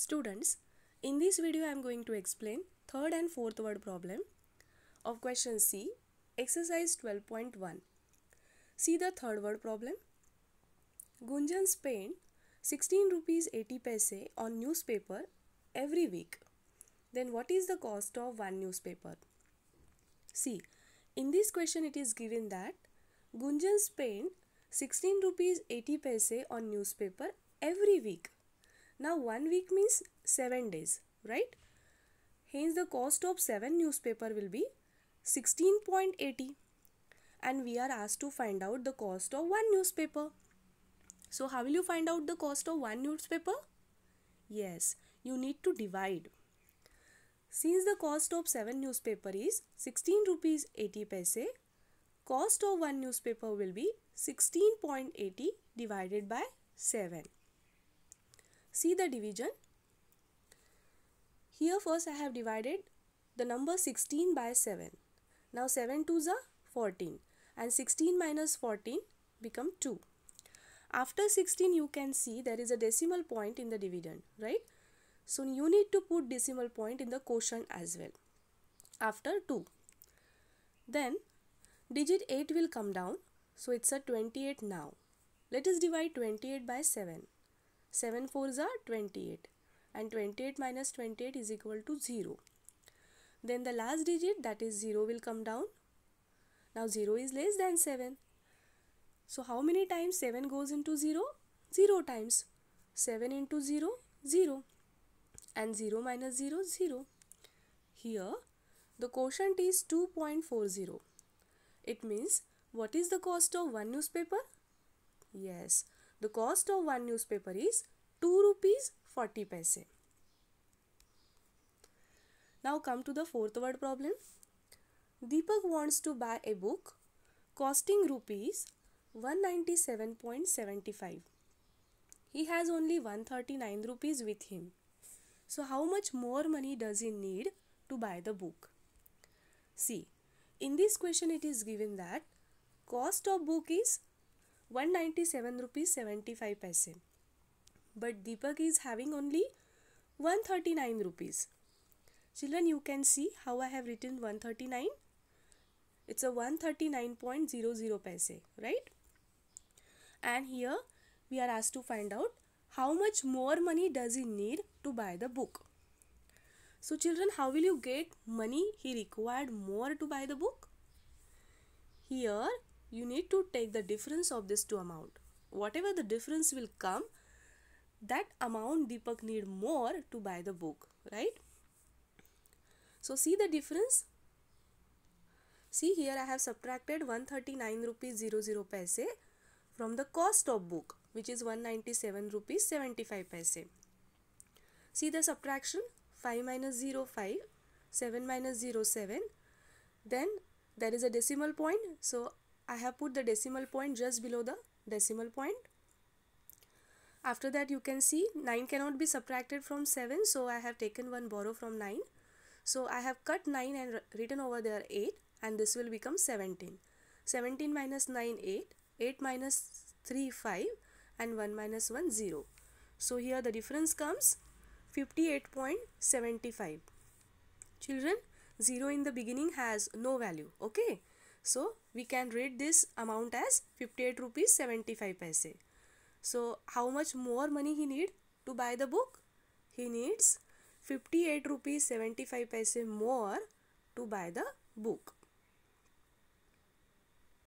Students, in this video I am going to explain third and fourth word problem of question C, exercise 12.1. See the third word problem. Gunjan spent 16 rupees 80 paise on newspaper every week. Then what is the cost of one newspaper? See, in this question it is given that Gunjan spent 16 rupees 80 paise on newspaper every week now one week means 7 days, right? Hence the cost of 7 newspaper will be 16.80 and we are asked to find out the cost of one newspaper. So how will you find out the cost of one newspaper? Yes, you need to divide. Since the cost of 7 newspaper is 16 rupees 80 paise, cost of one newspaper will be 16.80 divided by 7. See the division. Here first I have divided the number 16 by 7. Now 7 2s are 14 and 16 minus 14 become 2. After 16 you can see there is a decimal point in the dividend, right? So you need to put decimal point in the quotient as well after 2. Then digit 8 will come down so it's a 28 now. Let us divide 28 by 7. 7 fours are 28 and 28 minus 28 is equal to 0. Then the last digit that is 0 will come down. Now 0 is less than 7. So how many times 7 goes into 0? 0 times. 7 into 0, 0. And 0 minus 0, 0. Here the quotient is 2.40. It means what is the cost of one newspaper? Yes, the cost of one newspaper is 2 rupees 40 paise. Now come to the fourth word problem. Deepak wants to buy a book costing rupees 197.75. He has only 139 rupees with him. So how much more money does he need to buy the book? See, in this question it is given that cost of book is 197 rupees 75 paise but Deepak is having only 139 rupees children you can see how I have written 139 it's a 139.00 paise right and here we are asked to find out how much more money does he need to buy the book so children how will you get money he required more to buy the book here you need to take the difference of these two amount whatever the difference will come that amount Deepak need more to buy the book right so see the difference see here I have subtracted 139 rupees 00 paise from the cost of book which is 197 rupees 75 paise see the subtraction 5 minus 0 5 7 minus 0 7 then there is a decimal point so I have put the decimal point just below the decimal point. After that you can see 9 cannot be subtracted from 7 so I have taken one borrow from 9. So I have cut 9 and written over there 8 and this will become 17. 17 minus 9 8, 8 minus 3 5 and 1 minus 1 0. So here the difference comes 58.75. Children 0 in the beginning has no value okay. So we can read this amount as 58 rupees 75 paise. So how much more money he need to buy the book? He needs 58 rupees 75 paise more to buy the book.